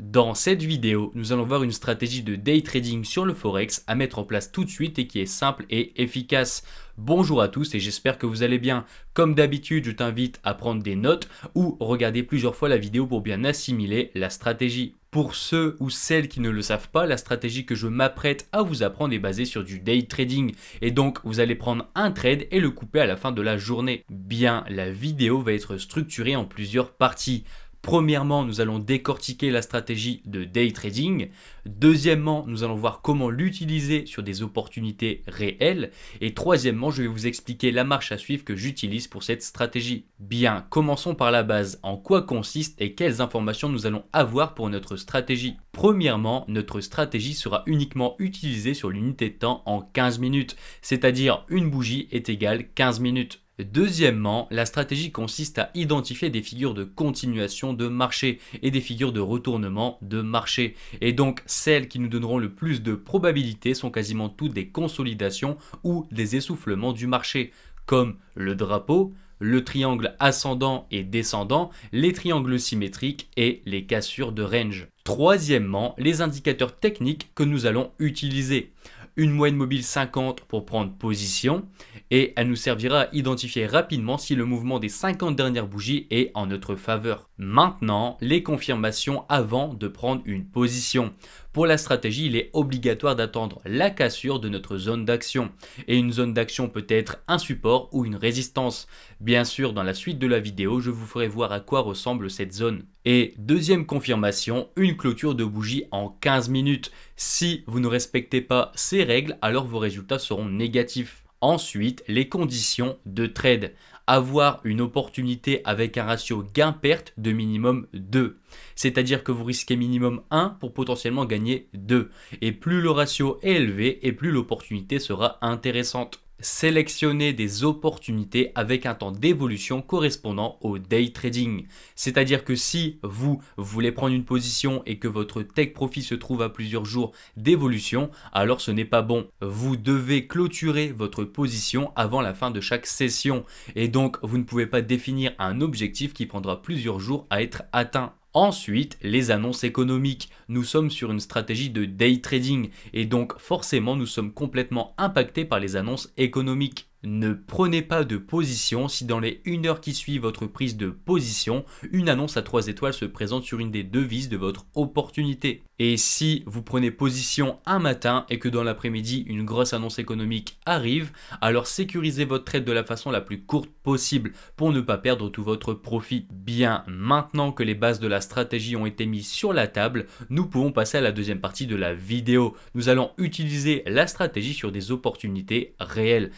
Dans cette vidéo, nous allons voir une stratégie de day trading sur le forex à mettre en place tout de suite et qui est simple et efficace. Bonjour à tous et j'espère que vous allez bien. Comme d'habitude, je t'invite à prendre des notes ou regarder plusieurs fois la vidéo pour bien assimiler la stratégie. Pour ceux ou celles qui ne le savent pas, la stratégie que je m'apprête à vous apprendre est basée sur du day trading. Et donc, vous allez prendre un trade et le couper à la fin de la journée. Bien, la vidéo va être structurée en plusieurs parties. Premièrement, nous allons décortiquer la stratégie de day trading. Deuxièmement, nous allons voir comment l'utiliser sur des opportunités réelles. Et troisièmement, je vais vous expliquer la marche à suivre que j'utilise pour cette stratégie. Bien, commençons par la base. En quoi consiste et quelles informations nous allons avoir pour notre stratégie Premièrement, notre stratégie sera uniquement utilisée sur l'unité de temps en 15 minutes, c'est-à-dire une bougie est égale 15 minutes. Deuxièmement, la stratégie consiste à identifier des figures de continuation de marché et des figures de retournement de marché. Et donc celles qui nous donneront le plus de probabilités sont quasiment toutes des consolidations ou des essoufflements du marché, comme le drapeau, le triangle ascendant et descendant, les triangles symétriques et les cassures de range. Troisièmement, les indicateurs techniques que nous allons utiliser une moyenne mobile 50 pour prendre position et elle nous servira à identifier rapidement si le mouvement des 50 dernières bougies est en notre faveur. Maintenant, les confirmations avant de prendre une position. Pour la stratégie, il est obligatoire d'attendre la cassure de notre zone d'action. Et une zone d'action peut être un support ou une résistance. Bien sûr, dans la suite de la vidéo, je vous ferai voir à quoi ressemble cette zone. Et deuxième confirmation, une clôture de bougie en 15 minutes. Si vous ne respectez pas ces règles, alors vos résultats seront négatifs. Ensuite, les conditions de trade avoir une opportunité avec un ratio gain-perte de minimum 2. C'est-à-dire que vous risquez minimum 1 pour potentiellement gagner 2. Et plus le ratio est élevé, et plus l'opportunité sera intéressante sélectionner des opportunités avec un temps d'évolution correspondant au day trading. C'est-à-dire que si vous voulez prendre une position et que votre tech profit se trouve à plusieurs jours d'évolution, alors ce n'est pas bon. Vous devez clôturer votre position avant la fin de chaque session et donc vous ne pouvez pas définir un objectif qui prendra plusieurs jours à être atteint. Ensuite, les annonces économiques. Nous sommes sur une stratégie de day trading et donc forcément nous sommes complètement impactés par les annonces économiques. Ne prenez pas de position si dans les 1 heure qui suit votre prise de position, une annonce à 3 étoiles se présente sur une des devises de votre opportunité. Et si vous prenez position un matin et que dans l'après-midi une grosse annonce économique arrive, alors sécurisez votre trade de la façon la plus courte possible pour ne pas perdre tout votre profit. Bien maintenant que les bases de la stratégie ont été mises sur la table, nous pouvons passer à la deuxième partie de la vidéo. Nous allons utiliser la stratégie sur des opportunités réelles.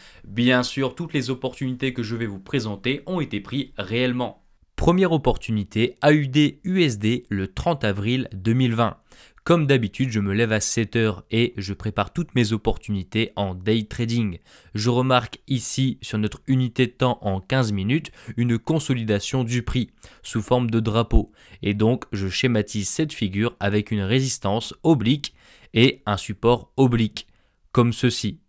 Bien sûr, toutes les opportunités que je vais vous présenter ont été prises réellement. Première opportunité, AUD USD le 30 avril 2020. Comme d'habitude, je me lève à 7h et je prépare toutes mes opportunités en day trading. Je remarque ici sur notre unité de temps en 15 minutes une consolidation du prix sous forme de drapeau. Et donc je schématise cette figure avec une résistance oblique et un support oblique, comme ceci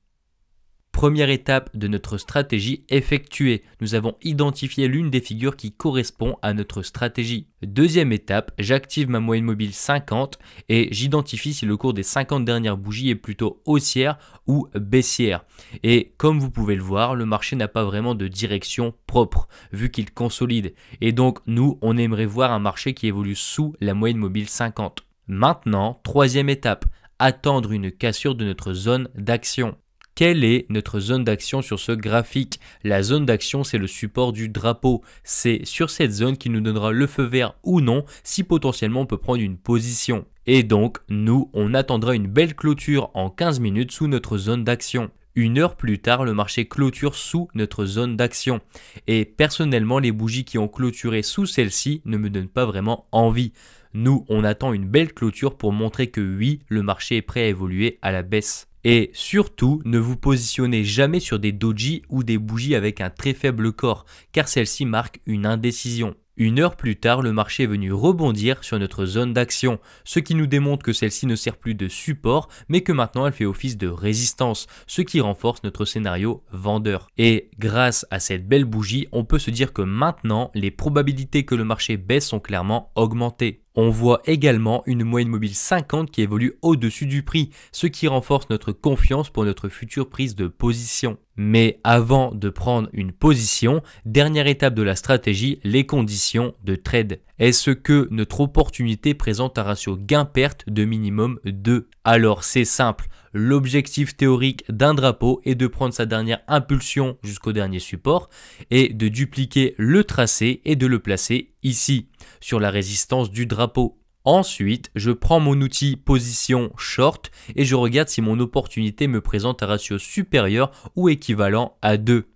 première étape de notre stratégie effectuée. Nous avons identifié l'une des figures qui correspond à notre stratégie. Deuxième étape, j'active ma moyenne mobile 50 et j'identifie si le cours des 50 dernières bougies est plutôt haussière ou baissière. Et comme vous pouvez le voir, le marché n'a pas vraiment de direction propre vu qu'il consolide. Et donc nous, on aimerait voir un marché qui évolue sous la moyenne mobile 50. Maintenant, troisième étape, attendre une cassure de notre zone d'action. Quelle est notre zone d'action sur ce graphique La zone d'action, c'est le support du drapeau. C'est sur cette zone qui nous donnera le feu vert ou non si potentiellement on peut prendre une position. Et donc, nous, on attendra une belle clôture en 15 minutes sous notre zone d'action. Une heure plus tard, le marché clôture sous notre zone d'action. Et personnellement, les bougies qui ont clôturé sous celle-ci ne me donnent pas vraiment envie. Nous, on attend une belle clôture pour montrer que oui, le marché est prêt à évoluer à la baisse. Et surtout, ne vous positionnez jamais sur des doji ou des bougies avec un très faible corps, car celle-ci marque une indécision. Une heure plus tard, le marché est venu rebondir sur notre zone d'action, ce qui nous démontre que celle-ci ne sert plus de support, mais que maintenant elle fait office de résistance, ce qui renforce notre scénario vendeur. Et grâce à cette belle bougie, on peut se dire que maintenant, les probabilités que le marché baisse sont clairement augmentées. On voit également une moyenne mobile 50 qui évolue au-dessus du prix, ce qui renforce notre confiance pour notre future prise de position. Mais avant de prendre une position, dernière étape de la stratégie, les conditions de trade. Est-ce que notre opportunité présente un ratio gain-perte de minimum 2 Alors c'est simple, l'objectif théorique d'un drapeau est de prendre sa dernière impulsion jusqu'au dernier support et de dupliquer le tracé et de le placer ici sur la résistance du drapeau. Ensuite, je prends mon outil position short et je regarde si mon opportunité me présente un ratio supérieur ou équivalent à 2.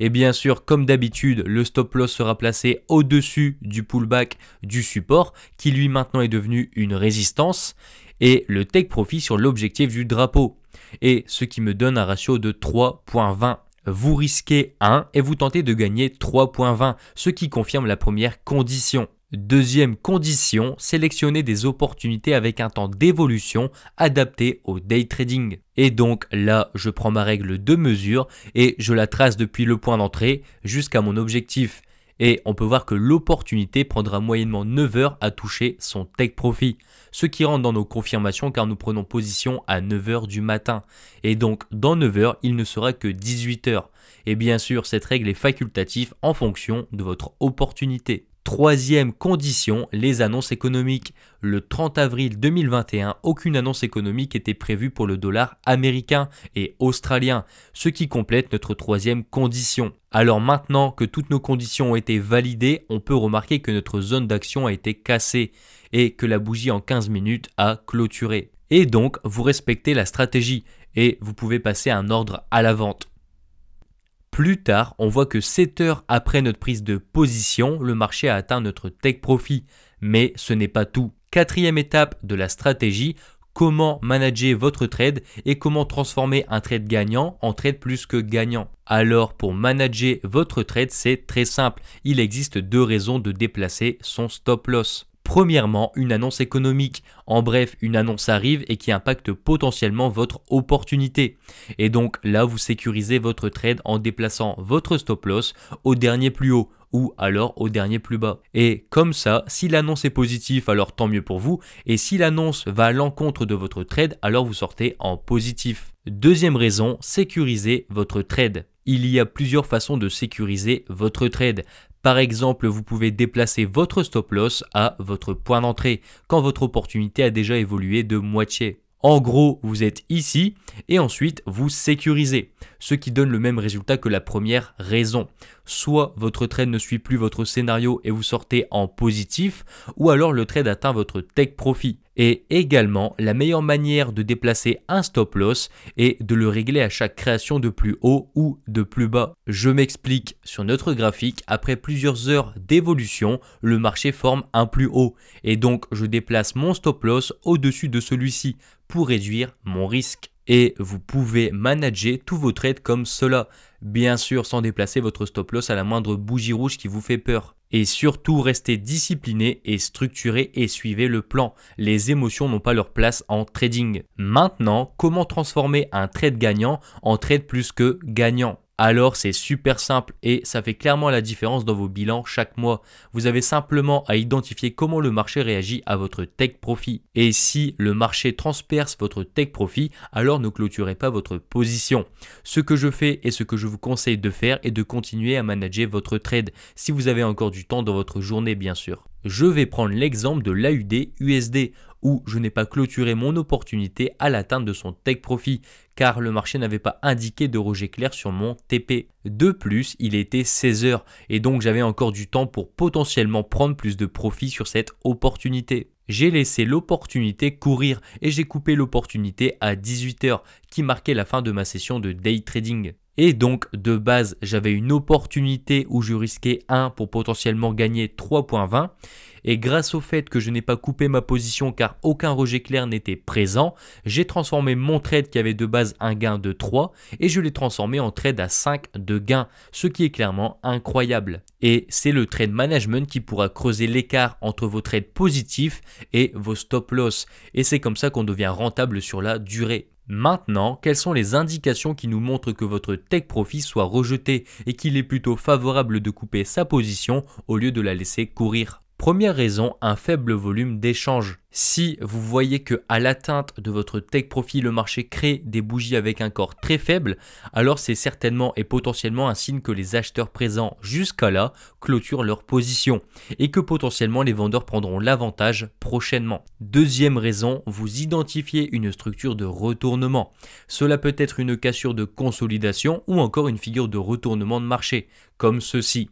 Et bien sûr, comme d'habitude, le stop loss sera placé au-dessus du pullback du support, qui lui maintenant est devenu une résistance, et le take profit sur l'objectif du drapeau, et ce qui me donne un ratio de 3.20. Vous risquez 1 et vous tentez de gagner 3.20, ce qui confirme la première condition. Deuxième condition, sélectionner des opportunités avec un temps d'évolution adapté au day trading. Et donc là, je prends ma règle de mesure et je la trace depuis le point d'entrée jusqu'à mon objectif. Et on peut voir que l'opportunité prendra moyennement 9 heures à toucher son take profit, ce qui rentre dans nos confirmations car nous prenons position à 9 heures du matin. Et donc dans 9 heures, il ne sera que 18 heures. Et bien sûr, cette règle est facultative en fonction de votre opportunité. Troisième condition, les annonces économiques. Le 30 avril 2021, aucune annonce économique était prévue pour le dollar américain et australien, ce qui complète notre troisième condition. Alors maintenant que toutes nos conditions ont été validées, on peut remarquer que notre zone d'action a été cassée et que la bougie en 15 minutes a clôturé. Et donc, vous respectez la stratégie et vous pouvez passer un ordre à la vente. Plus tard, on voit que 7 heures après notre prise de position, le marché a atteint notre take profit. Mais ce n'est pas tout. Quatrième étape de la stratégie, comment manager votre trade et comment transformer un trade gagnant en trade plus que gagnant. Alors pour manager votre trade, c'est très simple. Il existe deux raisons de déplacer son stop loss. Premièrement, une annonce économique. En bref, une annonce arrive et qui impacte potentiellement votre opportunité. Et donc là, vous sécurisez votre trade en déplaçant votre stop loss au dernier plus haut ou alors au dernier plus bas. Et comme ça, si l'annonce est positive, alors tant mieux pour vous. Et si l'annonce va à l'encontre de votre trade, alors vous sortez en positif. Deuxième raison, sécuriser votre trade. Il y a plusieurs façons de sécuriser votre trade. Par exemple, vous pouvez déplacer votre stop loss à votre point d'entrée quand votre opportunité a déjà évolué de moitié. En gros, vous êtes ici et ensuite vous sécurisez ce qui donne le même résultat que la première raison. Soit votre trade ne suit plus votre scénario et vous sortez en positif, ou alors le trade atteint votre take profit. Et également, la meilleure manière de déplacer un stop loss est de le régler à chaque création de plus haut ou de plus bas. Je m'explique, sur notre graphique, après plusieurs heures d'évolution, le marché forme un plus haut. Et donc, je déplace mon stop loss au-dessus de celui-ci pour réduire mon risque et vous pouvez manager tous vos trades comme cela. Bien sûr, sans déplacer votre stop loss à la moindre bougie rouge qui vous fait peur. Et surtout, restez discipliné et structuré et suivez le plan. Les émotions n'ont pas leur place en trading. Maintenant, comment transformer un trade gagnant en trade plus que gagnant alors c'est super simple et ça fait clairement la différence dans vos bilans chaque mois. Vous avez simplement à identifier comment le marché réagit à votre tech profit. Et si le marché transperce votre tech profit, alors ne clôturez pas votre position. Ce que je fais et ce que je vous conseille de faire est de continuer à manager votre trade si vous avez encore du temps dans votre journée bien sûr. Je vais prendre l'exemple de l'AUD USD où je n'ai pas clôturé mon opportunité à l'atteinte de son take profit car le marché n'avait pas indiqué de rejet clair sur mon TP. De plus, il était 16h et donc j'avais encore du temps pour potentiellement prendre plus de profit sur cette opportunité. J'ai laissé l'opportunité courir et j'ai coupé l'opportunité à 18h qui marquait la fin de ma session de day trading. Et donc de base, j'avais une opportunité où je risquais 1 pour potentiellement gagner 3.20. Et grâce au fait que je n'ai pas coupé ma position car aucun rejet clair n'était présent, j'ai transformé mon trade qui avait de base un gain de 3 et je l'ai transformé en trade à 5 de gain, ce qui est clairement incroyable. Et c'est le trade management qui pourra creuser l'écart entre vos trades positifs et vos stop loss. Et c'est comme ça qu'on devient rentable sur la durée. Maintenant, quelles sont les indications qui nous montrent que votre Tech profit soit rejeté et qu'il est plutôt favorable de couper sa position au lieu de la laisser courir Première raison, un faible volume d'échange. Si vous voyez que à l'atteinte de votre take profit, le marché crée des bougies avec un corps très faible, alors c'est certainement et potentiellement un signe que les acheteurs présents jusqu'à là clôturent leur position et que potentiellement les vendeurs prendront l'avantage prochainement. Deuxième raison, vous identifiez une structure de retournement. Cela peut être une cassure de consolidation ou encore une figure de retournement de marché, comme ceci.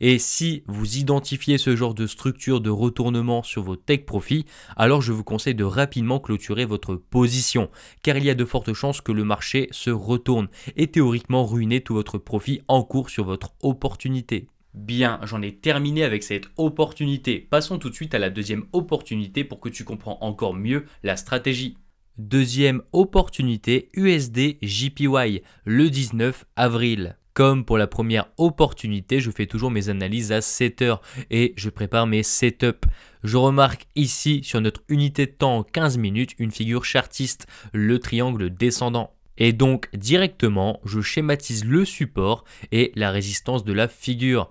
Et si vous identifiez ce genre de structure de retournement sur vos Tech profits, alors je vous conseille de rapidement clôturer votre position, car il y a de fortes chances que le marché se retourne et théoriquement ruiner tout votre profit en cours sur votre opportunité. Bien, j'en ai terminé avec cette opportunité. Passons tout de suite à la deuxième opportunité pour que tu comprends encore mieux la stratégie. Deuxième opportunité USD JPY le 19 avril. Comme pour la première opportunité, je fais toujours mes analyses à 7 heures et je prépare mes setups. Je remarque ici sur notre unité de temps en 15 minutes une figure chartiste, le triangle descendant. Et donc directement, je schématise le support et la résistance de la figure.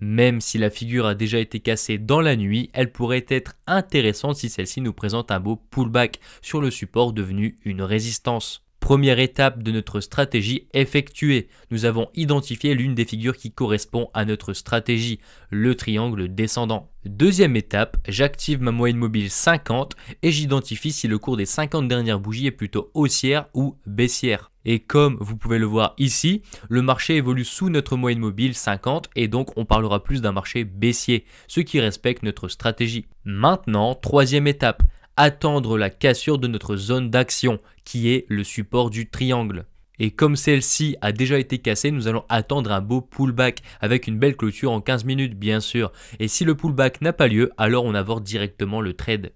Même si la figure a déjà été cassée dans la nuit, elle pourrait être intéressante si celle-ci nous présente un beau pullback sur le support devenu une résistance. Première étape de notre stratégie effectuée, nous avons identifié l'une des figures qui correspond à notre stratégie, le triangle descendant. Deuxième étape, j'active ma moyenne mobile 50 et j'identifie si le cours des 50 dernières bougies est plutôt haussière ou baissière. Et comme vous pouvez le voir ici, le marché évolue sous notre moyenne mobile 50 et donc on parlera plus d'un marché baissier, ce qui respecte notre stratégie. Maintenant, troisième étape, attendre la cassure de notre zone d'action, qui est le support du triangle. Et comme celle-ci a déjà été cassée, nous allons attendre un beau pullback avec une belle clôture en 15 minutes bien sûr. Et si le pullback n'a pas lieu, alors on avorte directement le trade.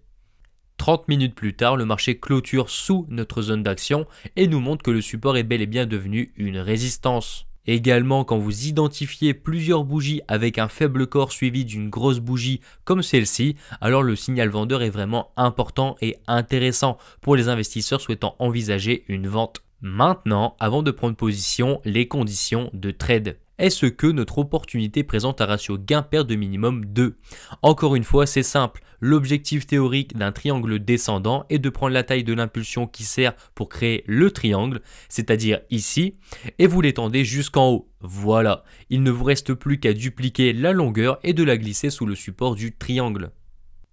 30 minutes plus tard, le marché clôture sous notre zone d'action et nous montre que le support est bel et bien devenu une résistance. Également, quand vous identifiez plusieurs bougies avec un faible corps suivi d'une grosse bougie comme celle-ci, alors le signal vendeur est vraiment important et intéressant pour les investisseurs souhaitant envisager une vente. Maintenant, avant de prendre position, les conditions de trade est-ce que notre opportunité présente un ratio gain-perte de minimum 2 Encore une fois, c'est simple. L'objectif théorique d'un triangle descendant est de prendre la taille de l'impulsion qui sert pour créer le triangle, c'est-à-dire ici, et vous l'étendez jusqu'en haut. Voilà, il ne vous reste plus qu'à dupliquer la longueur et de la glisser sous le support du triangle.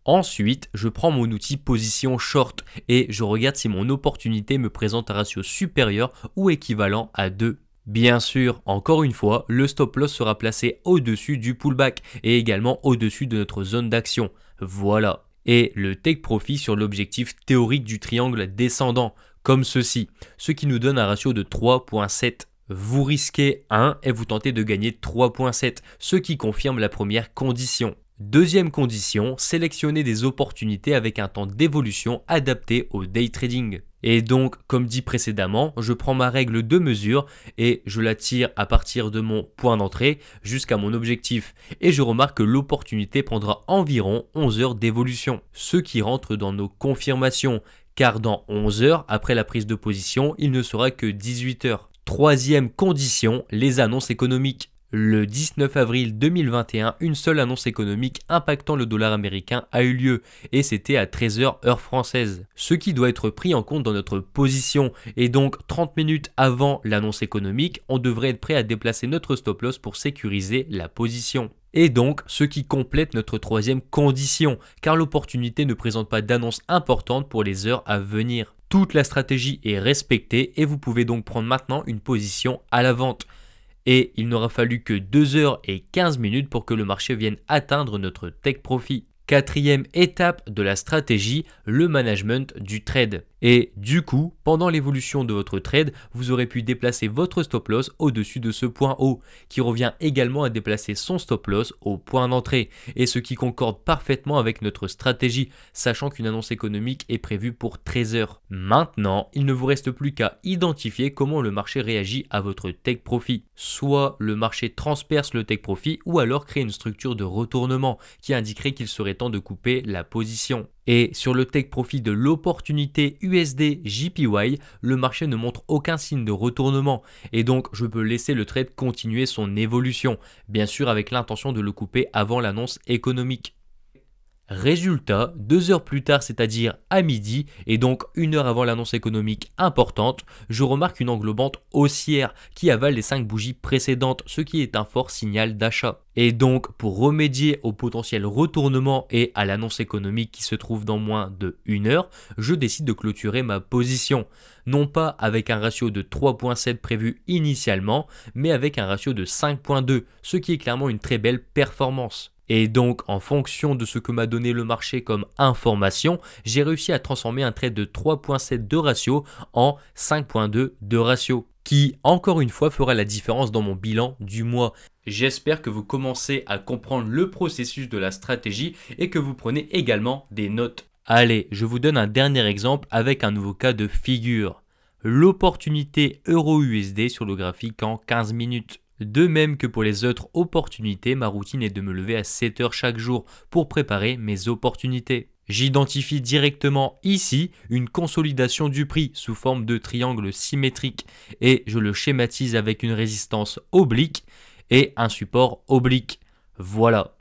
Ensuite, je prends mon outil position short et je regarde si mon opportunité me présente un ratio supérieur ou équivalent à 2. Bien sûr, encore une fois, le stop loss sera placé au-dessus du pullback et également au-dessus de notre zone d'action. Voilà. Et le take profit sur l'objectif théorique du triangle descendant, comme ceci, ce qui nous donne un ratio de 3.7. Vous risquez 1 et vous tentez de gagner 3.7, ce qui confirme la première condition. Deuxième condition, sélectionner des opportunités avec un temps d'évolution adapté au day trading. Et donc, comme dit précédemment, je prends ma règle de mesure et je la tire à partir de mon point d'entrée jusqu'à mon objectif. Et je remarque que l'opportunité prendra environ 11 heures d'évolution, ce qui rentre dans nos confirmations, car dans 11 heures, après la prise de position, il ne sera que 18 heures. Troisième condition, les annonces économiques. Le 19 avril 2021, une seule annonce économique impactant le dollar américain a eu lieu, et c'était à 13h heure française. Ce qui doit être pris en compte dans notre position, et donc 30 minutes avant l'annonce économique, on devrait être prêt à déplacer notre stop loss pour sécuriser la position. Et donc, ce qui complète notre troisième condition, car l'opportunité ne présente pas d'annonce importante pour les heures à venir. Toute la stratégie est respectée et vous pouvez donc prendre maintenant une position à la vente et il n'aura fallu que 2 heures et 15 minutes pour que le marché vienne atteindre notre tech profit. Quatrième étape de la stratégie, le management du trade. Et du coup, pendant l'évolution de votre trade, vous aurez pu déplacer votre stop loss au-dessus de ce point haut, qui revient également à déplacer son stop loss au point d'entrée, et ce qui concorde parfaitement avec notre stratégie, sachant qu'une annonce économique est prévue pour 13 heures. Maintenant, il ne vous reste plus qu'à identifier comment le marché réagit à votre take profit. Soit le marché transperce le take profit, ou alors crée une structure de retournement qui indiquerait qu'il serait temps de couper la position. Et sur le tech profit de l'opportunité USD JPY, le marché ne montre aucun signe de retournement et donc je peux laisser le trade continuer son évolution, bien sûr avec l'intention de le couper avant l'annonce économique. Résultat, deux heures plus tard, c'est-à-dire à midi, et donc une heure avant l'annonce économique importante, je remarque une englobante haussière qui avale les 5 bougies précédentes, ce qui est un fort signal d'achat. Et donc, pour remédier au potentiel retournement et à l'annonce économique qui se trouve dans moins de 1 heure, je décide de clôturer ma position. Non pas avec un ratio de 3.7 prévu initialement, mais avec un ratio de 5.2, ce qui est clairement une très belle performance. Et donc, en fonction de ce que m'a donné le marché comme information, j'ai réussi à transformer un trait de 3.7 de ratio en 5.2 de ratio qui, encore une fois, fera la différence dans mon bilan du mois. J'espère que vous commencez à comprendre le processus de la stratégie et que vous prenez également des notes. Allez, je vous donne un dernier exemple avec un nouveau cas de figure. L'opportunité euro-USD sur le graphique en 15 minutes. De même que pour les autres opportunités, ma routine est de me lever à 7 heures chaque jour pour préparer mes opportunités. J'identifie directement ici une consolidation du prix sous forme de triangle symétrique et je le schématise avec une résistance oblique et un support oblique. Voilà.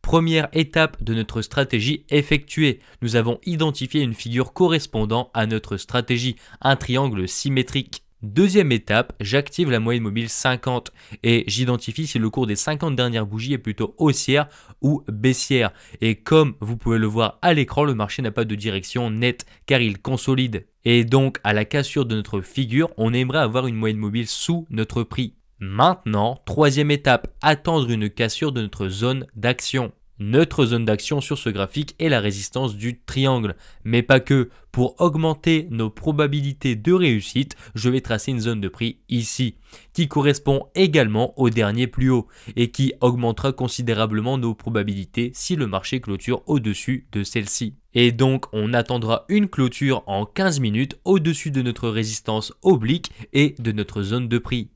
Première étape de notre stratégie effectuée, nous avons identifié une figure correspondant à notre stratégie, un triangle symétrique. Deuxième étape, j'active la moyenne mobile 50 et j'identifie si le cours des 50 dernières bougies est plutôt haussière ou baissière. Et comme vous pouvez le voir à l'écran, le marché n'a pas de direction nette car il consolide. Et donc à la cassure de notre figure, on aimerait avoir une moyenne mobile sous notre prix. Maintenant, troisième étape, attendre une cassure de notre zone d'action. Notre zone d'action sur ce graphique est la résistance du triangle, mais pas que. Pour augmenter nos probabilités de réussite, je vais tracer une zone de prix ici, qui correspond également au dernier plus haut, et qui augmentera considérablement nos probabilités si le marché clôture au-dessus de celle-ci. Et donc on attendra une clôture en 15 minutes au-dessus de notre résistance oblique et de notre zone de prix.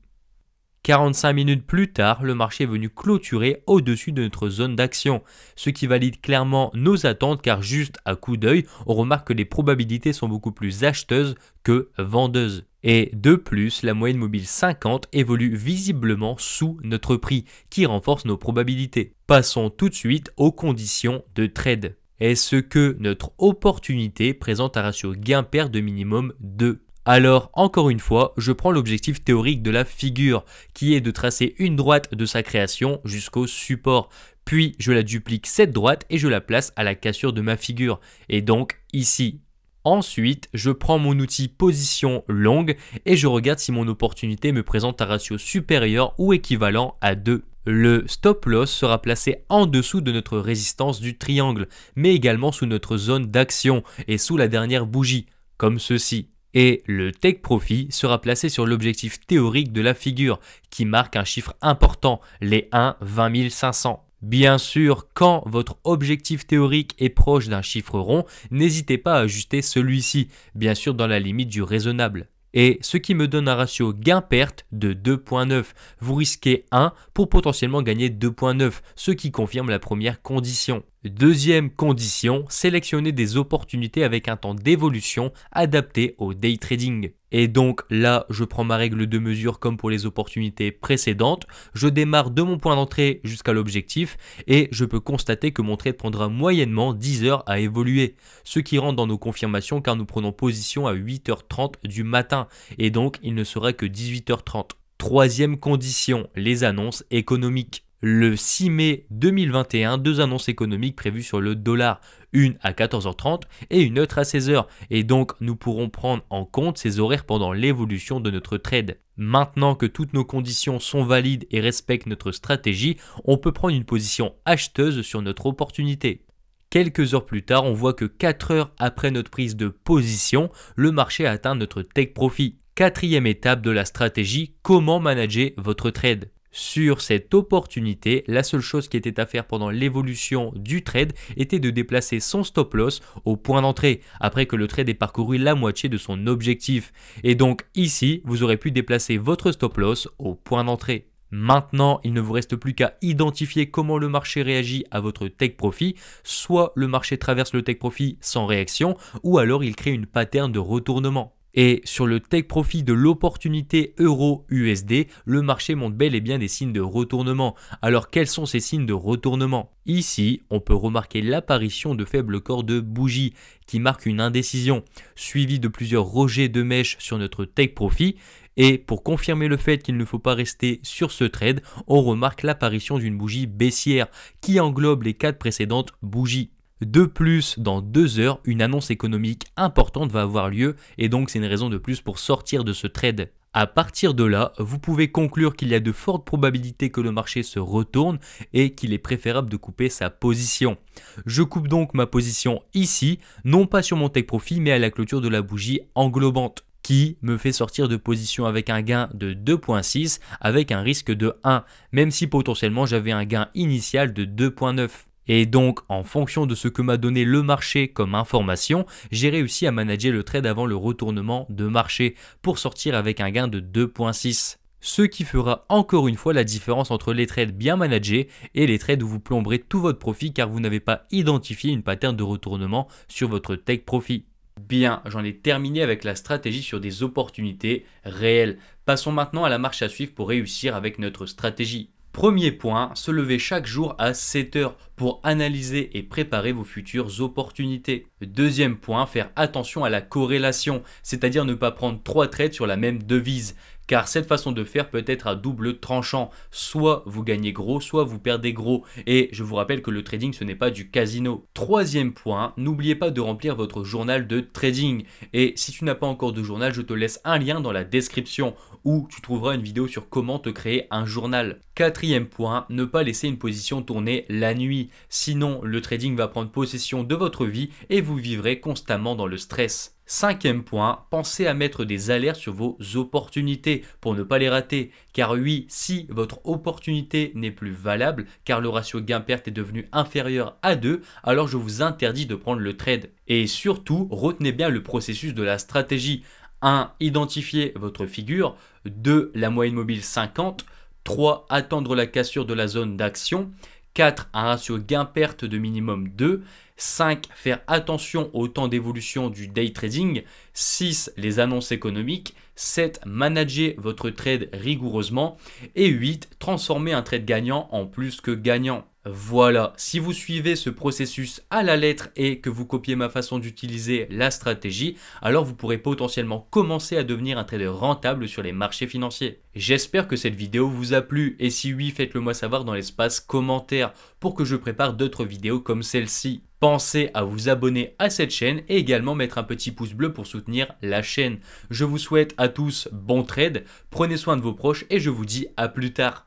45 minutes plus tard, le marché est venu clôturer au-dessus de notre zone d'action, ce qui valide clairement nos attentes car juste à coup d'œil, on remarque que les probabilités sont beaucoup plus acheteuses que vendeuses. Et de plus, la moyenne mobile 50 évolue visiblement sous notre prix, qui renforce nos probabilités. Passons tout de suite aux conditions de trade. Est-ce que notre opportunité présente un ratio gain-perte de minimum 2 alors, encore une fois, je prends l'objectif théorique de la figure, qui est de tracer une droite de sa création jusqu'au support. Puis, je la duplique cette droite et je la place à la cassure de ma figure, et donc ici. Ensuite, je prends mon outil position longue et je regarde si mon opportunité me présente un ratio supérieur ou équivalent à 2. Le stop loss sera placé en dessous de notre résistance du triangle, mais également sous notre zone d'action et sous la dernière bougie, comme ceci et le take profit sera placé sur l'objectif théorique de la figure qui marque un chiffre important, les 1 20 500. Bien sûr, quand votre objectif théorique est proche d'un chiffre rond, n'hésitez pas à ajuster celui-ci, bien sûr dans la limite du raisonnable et ce qui me donne un ratio gain-perte de 2.9. Vous risquez 1 pour potentiellement gagner 2.9, ce qui confirme la première condition. Deuxième condition, sélectionnez des opportunités avec un temps d'évolution adapté au day trading. Et donc là, je prends ma règle de mesure comme pour les opportunités précédentes. Je démarre de mon point d'entrée jusqu'à l'objectif et je peux constater que mon trade prendra moyennement 10 heures à évoluer. Ce qui rentre dans nos confirmations car nous prenons position à 8h30 du matin et donc il ne sera que 18h30. Troisième condition, les annonces économiques le 6 mai 2021, deux annonces économiques prévues sur le dollar, une à 14h30 et une autre à 16h. Et donc nous pourrons prendre en compte ces horaires pendant l'évolution de notre trade. Maintenant que toutes nos conditions sont valides et respectent notre stratégie, on peut prendre une position acheteuse sur notre opportunité. Quelques heures plus tard, on voit que 4 heures après notre prise de position, le marché a atteint notre take profit. Quatrième étape de la stratégie, comment manager votre trade sur cette opportunité. La seule chose qui était à faire pendant l'évolution du trade était de déplacer son stop loss au point d'entrée après que le trade ait parcouru la moitié de son objectif. Et donc ici, vous aurez pu déplacer votre stop loss au point d'entrée. Maintenant, il ne vous reste plus qu'à identifier comment le marché réagit à votre take profit. Soit le marché traverse le take profit sans réaction, ou alors il crée une pattern de retournement. Et sur le take profit de l'opportunité euro-USD, le marché montre bel et bien des signes de retournement. Alors quels sont ces signes de retournement Ici, on peut remarquer l'apparition de faibles corps de bougie qui marquent une indécision, suivie de plusieurs rejets de mèches sur notre take profit. Et pour confirmer le fait qu'il ne faut pas rester sur ce trade, on remarque l'apparition d'une bougie baissière qui englobe les quatre précédentes bougies. De plus, dans deux heures, une annonce économique importante va avoir lieu et donc c'est une raison de plus pour sortir de ce trade. À partir de là, vous pouvez conclure qu'il y a de fortes probabilités que le marché se retourne et qu'il est préférable de couper sa position. Je coupe donc ma position ici, non pas sur mon tech profit mais à la clôture de la bougie englobante qui me fait sortir de position avec un gain de 2.6 avec un risque de 1, même si potentiellement j'avais un gain initial de 2.9. Et donc, en fonction de ce que m'a donné le marché comme information, j'ai réussi à manager le trade avant le retournement de marché pour sortir avec un gain de 2.6. Ce qui fera encore une fois la différence entre les trades bien managés et les trades où vous plomberez tout votre profit car vous n'avez pas identifié une pattern de retournement sur votre take profit. Bien, j'en ai terminé avec la stratégie sur des opportunités réelles. Passons maintenant à la marche à suivre pour réussir avec notre stratégie. Premier point, se lever chaque jour à 7 heures pour analyser et préparer vos futures opportunités. Deuxième point, faire attention à la corrélation, c'est-à-dire ne pas prendre trois trades sur la même devise car cette façon de faire peut être à double tranchant. Soit vous gagnez gros, soit vous perdez gros. Et je vous rappelle que le trading, ce n'est pas du casino. Troisième point, n'oubliez pas de remplir votre journal de trading. Et si tu n'as pas encore de journal, je te laisse un lien dans la description où tu trouveras une vidéo sur comment te créer un journal. Quatrième point, ne pas laisser une position tourner la nuit. Sinon, le trading va prendre possession de votre vie et vous vivrez constamment dans le stress. Cinquième point, pensez à mettre des alertes sur vos opportunités pour ne pas les rater. Car oui, si votre opportunité n'est plus valable, car le ratio gain-perte est devenu inférieur à 2, alors je vous interdis de prendre le trade. Et surtout, retenez bien le processus de la stratégie. 1. Identifier votre figure. 2. La moyenne mobile 50. 3. Attendre la cassure de la zone d'action. 4. Un ratio gain-perte de minimum 2. 5. Faire attention au temps d'évolution du day trading. 6. Les annonces économiques. 7. Manager votre trade rigoureusement. Et 8. Transformer un trade gagnant en plus que gagnant. Voilà, si vous suivez ce processus à la lettre et que vous copiez ma façon d'utiliser la stratégie, alors vous pourrez potentiellement commencer à devenir un trader rentable sur les marchés financiers. J'espère que cette vidéo vous a plu et si oui, faites-le moi savoir dans l'espace commentaire pour que je prépare d'autres vidéos comme celle-ci. Pensez à vous abonner à cette chaîne et également mettre un petit pouce bleu pour soutenir la chaîne. Je vous souhaite à tous bon trade, prenez soin de vos proches et je vous dis à plus tard.